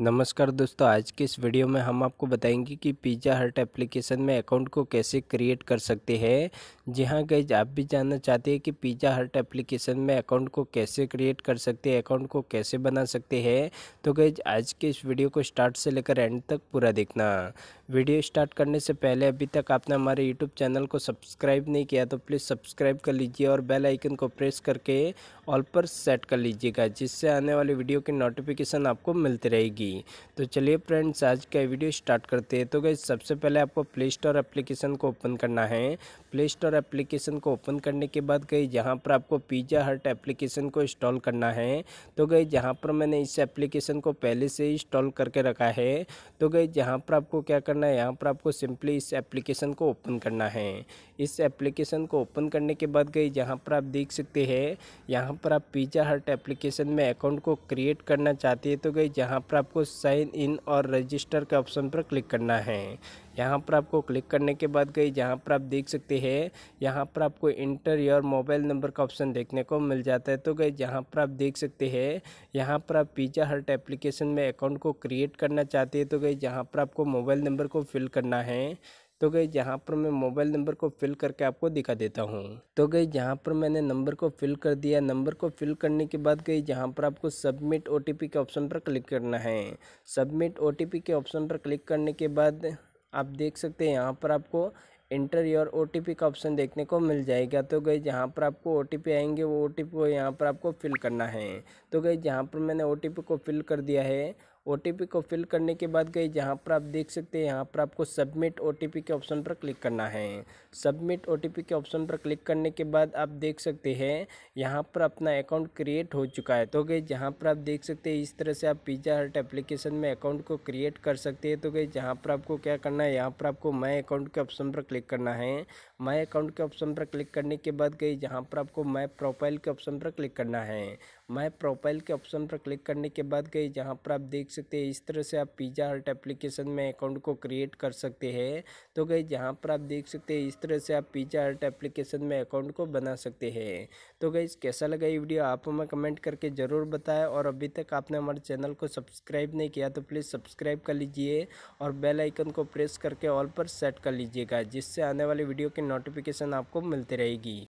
नमस्कार दोस्तों आज के इस वीडियो में हम आपको बताएंगे कि पिज़्ज़ा हट एप्लीकेशन में अकाउंट को कैसे क्रिएट कर सकते हैं जी हाँ गैज आप भी जानना चाहते हैं कि पिज़्ज़ा हट एप्लीकेशन में अकाउंट को कैसे क्रिएट कर सकते हैं अकाउंट को कैसे बना सकते हैं तो गैज आज के इस वीडियो को स्टार्ट से लेकर एंड तक पूरा देखना वीडियो स्टार्ट करने से पहले अभी तक आपने हमारे यूट्यूब चैनल को सब्सक्राइब नहीं किया तो प्लीज़ सब्सक्राइब कर लीजिए और बेल आइकन को प्रेस करके ऑल पर सेट कर लीजिएगा जिससे आने वाली वीडियो की नोटिफिकेशन आपको मिलती रहेगी जाएगी तो चलिए फ्रेंड्स आज का वीडियो स्टार्ट करते हैं तो गई सबसे पहले आपको प्ले स्टोर एप्लीकेशन को ओपन करना है प्ले स्टोर एप्लीकेशन को ओपन करने के बाद गई जहाँ पर आपको पिज़्ज़ा हट एप्लीकेशन को इंस्टॉल करना है तो गई जहाँ पर मैंने इस एप्लीकेशन को पहले से ही इंस्टॉल करके रखा है तो गई जहाँ पर आपको क्या करना है यहाँ पर आपको सिंपली इस एप्लीकेशन को ओपन करना है इस एप्लीकेशन को ओपन करने के बाद गई जहाँ पर आप देख सकते हैं यहाँ पर आप पिज़्ज़ा हट एप्लीकेशन में अकाउंट को क्रिएट करना चाहते हैं तो गई जहाँ पर आप आपको साइन इन और रजिस्टर के ऑप्शन पर क्लिक करना है यहाँ पर आपको क्लिक करने के बाद गई जहाँ पर आप देख सकते हैं यहाँ पर आपको इंटर योर मोबाइल नंबर का ऑप्शन देखने को मिल जाता है तो गई जहाँ पर आप देख सकते हैं यहाँ पर आप पिज़्ज़ा हर्ट एप्लीकेशन में अकाउंट को क्रिएट करना चाहते हैं तो गई जहाँ पर आपको मोबाइल नंबर को फिल करना है तो गई जहाँ पर मैं मोबाइल नंबर को फिल करके आपको दिखा देता हूँ तो गई जहाँ पर मैंने नंबर को फिल कर दिया नंबर को फिल करने के बाद गई जहाँ पर आपको सबमिट ओ के ऑप्शन पर क्लिक करना है सबमिट ओ के ऑप्शन पर क्लिक करने के बाद आप देख सकते हैं यहाँ पर आपको इंटर योर ओ का ऑप्शन देखने को मिल जाएगा तो गई जहाँ पर आपको ओ आएंगे वो ओ को यहाँ पर आपको फिल करना है तो गई जहाँ पर मैंने ओ को फिल कर दिया है ओ को फिल करने के बाद गए जहाँ पर आप देख सकते हैं यहाँ पर आपको सबमिट ओ के ऑप्शन पर क्लिक करना है सबमिट ओ के ऑप्शन पर क्लिक करने के बाद आप देख सकते हैं यहाँ पर अपना अकाउंट क्रिएट हो चुका है तो गए जहाँ पर आप देख सकते हैं इस तरह से आप पिज़्ज़ा हट एप्लीकेशन में अकाउंट को क्रिएट कर सकते हैं तो गए जहाँ पर आपको क्या करना है यहाँ पर आपको माई अकाउंट के ऑप्शन पर क्लिक करना है माई अकाउंट के ऑप्शन पर क्लिक करने के बाद गए जहाँ पर आपको माई प्रोफाइल के ऑप्शन पर क्लिक करना है माई प्रोफाइल के ऑप्शन पर क्लिक करने के बाद गए जहाँ पर आप देख सकते हैं इस तरह से आप पिज़्ज़ा हट एप्लीकेशन में अकाउंट को क्रिएट कर सकते हैं तो गई यहाँ पर आप देख सकते हैं इस तरह से आप पिज़्ज़ा हट एप्लीकेशन में अकाउंट को बना सकते हैं तो गई कैसा लगा ये वीडियो आप हमें कमेंट करके ज़रूर बताएं और अभी तक आपने हमारे चैनल को सब्सक्राइब नहीं किया तो प्लीज़ सब्सक्राइब कर लीजिए और बेल आइकन को प्रेस करके ऑल पर सेट कर लीजिएगा जिससे आने वाली वीडियो की नोटिफिकेशन आपको मिलती रहेगी